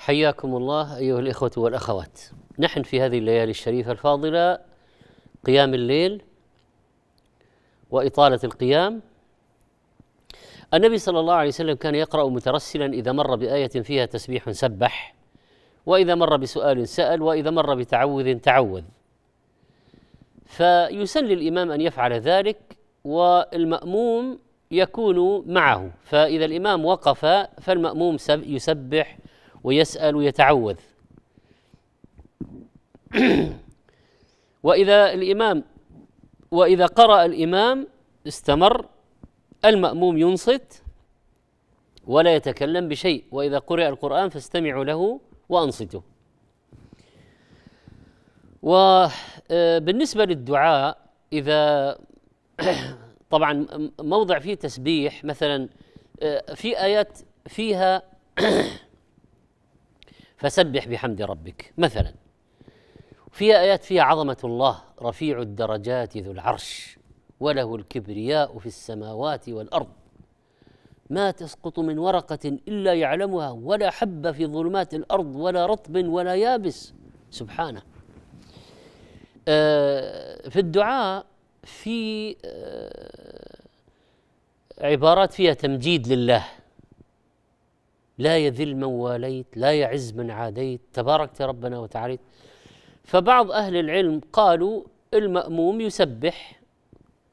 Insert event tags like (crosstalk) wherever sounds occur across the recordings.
حياكم الله ايها الاخوه والاخوات نحن في هذه الليالي الشريفه الفاضله قيام الليل واطاله القيام النبي صلى الله عليه وسلم كان يقرا مترسلا اذا مر بايه فيها تسبيح سبح واذا مر بسؤال سال واذا مر بتعوذ تعوذ فيسن للامام ان يفعل ذلك والماموم يكون معه فاذا الامام وقف فالماموم يسبح ويسأل ويتعوذ (clears throat) وإذا الإمام وإذا قرأ الإمام استمر المأموم ينصت ولا يتكلم بشيء وإذا قرئ القرآن فاستمعوا له وأنصتوا وبالنسبة آه، للدعاء إذا (clears throat) طبعا موضع فيه تسبيح مثلا آه، في آيات فيها (clears throat) فسبح بحمد ربك مثلا في آيات فيها عظمة الله رفيع الدرجات ذو العرش وله الكبرياء في السماوات والأرض ما تسقط من ورقة إلا يعلمها ولا حبة في ظلمات الأرض ولا رطب ولا يابس سبحانه آه، في الدعاء في آه، عبارات فيها تمجيد لله لا يذل من واليت لا يعز من عاديت تباركت ربنا وتعاليت فبعض أهل العلم قالوا المأموم يسبح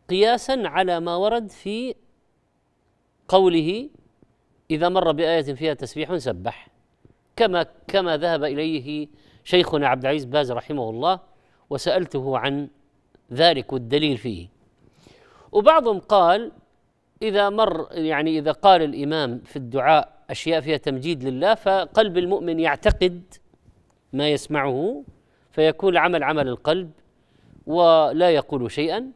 قياسا على ما ورد في قوله إذا مر بآية فيها تسبيح سبح كما كما ذهب إليه شيخنا عبد العزيز باز رحمه الله وسألته عن ذلك والدليل فيه وبعضهم قال إذا مر يعني إذا قال الإمام في الدعاء أشياء فيها تمجيد لله فقلب المؤمن يعتقد ما يسمعه فيكون العمل عمل القلب ولا يقول شيئا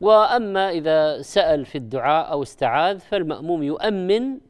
واما اذا سال في الدعاء او استعاذ فالماموم يؤمن